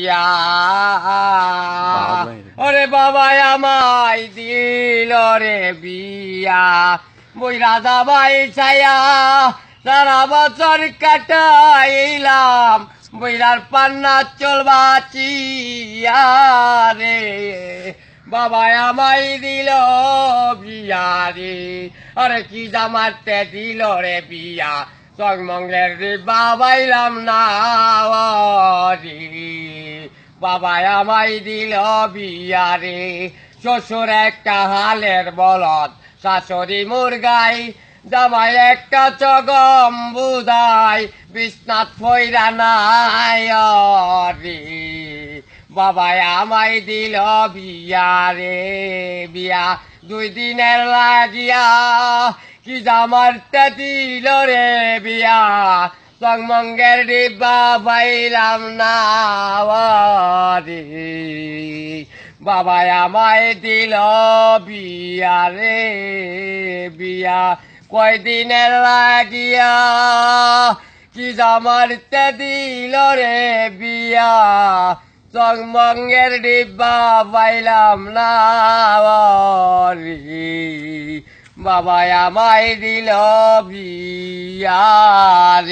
দিয়া ওরে বাবা আমায় দিল রে বিয়া বই রাজা ভাই ছায়া সারা বছর কাটাইলাম বইরার পান্না চলবা রে বাবা আমাই দিল বিয়া রে আরে কি জামাতে দিল রে বিয়া সংমঙ্গলের রে বাবাইলাম না বাবা আমায় দিল বিয়ারে শ্বশুর একটা হালের বলদ শাশুড়ি মুরগাই জামাই একটা চগম বুধাই বিশ্বনাথ ফৈরা নাই বাবা আমায় দিল বিয়ারে বিয়া দুই দিনের লাগিয়া কি জামার দিল রে বিয়া সংমঙ্গের ডিব্বা পাইলাম না বাবা আমায় দিল বিয়া রে বিয়া কয়দিনে লাগিয়া কি জামারতে দিল রে বিয়া চংমঙ্গের ডিব্বা পাইলাম না বাবা আমায় দিল বিয়া রে